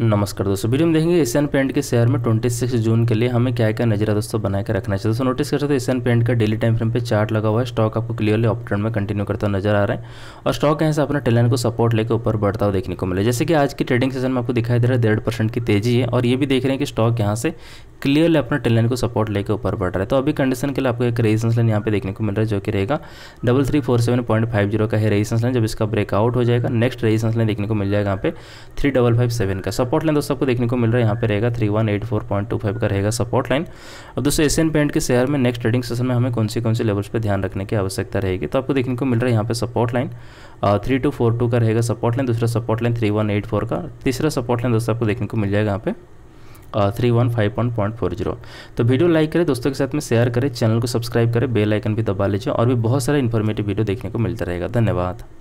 नमस्कार दोस्तों वीडियो में देखेंगे एशियन पेंट के शेयर में 26 जून के लिए हमें क्या क्या नजर दोस्तों बना के रखना चाहिए दोस्तों नोटिस कर सकते हैं तो एशियन पेंट का डेली टाइम फ्रेम पे चार्ट लगा हुआ है स्टॉक आपको क्लियरली ऑप्टर्न में कंटिन्यू करता नजर आ रहा है और स्टॉक यहाँ से अपना टेलन को सपोर्ट लेकर ऊपर बढ़ता हुआ देखने को मिले जैसे कि आज की ट्रेडिंग सेशन में आपको दिखाई दे रहा है डेढ़ की तेजी है और ये भी देख रहे हैं कि स्टॉक यहाँ से क्लियरली अपना टेन लाइन को सपोर्ट लेकर ऊपर बढ़ रहा है तो अभी कंडीशन के लिए आपको एक रेजिस्टेंस लाइन यहाँ पे देखने को मिल रहा है जो कि रहेगा double three four seven point five zero का है रेजिस्टेंस लाइन जब इसका ब्रेकआउट हो जाएगा नेक्स्ट रेजिस्टेंस लाइन देखने को मिल जाएगा यहाँ पे थ्री डबल फाइव सेवन का सपोर्ट लाइन दोस्तों आपको देखने को मिल रहा है यहाँ पे रहेगा three one eight four point two five का रहेगा सपोर्ट लाइन अब दोस्तों एशियन पेंट के शेयर में नेक्स्ट ट्रेडिंग सेशन में हमें कौन से कौन से लेवल्स पर ध्यान रखने की आवश्यकता रहेगी तो आपको देखने को मिल रहा है यहाँ पे support line three two four two का रहेगा सपोर्ट लाइन दूसरा support line three one eight four का तीसरा सपोर्ट लाइन दोस्तों आपको देखने को मिल जाएगा यहाँ पे three one five one point four zero तो वीडियो लाइक करें दोस्तों के साथ में शेयर करें चैनल को सब्सक्राइब करें बेल आइकन भी दबा लीजिए और भी बहुत सारे इन्फॉर्मेटिव वीडियो देखने को मिलता रहेगा धन्यवाद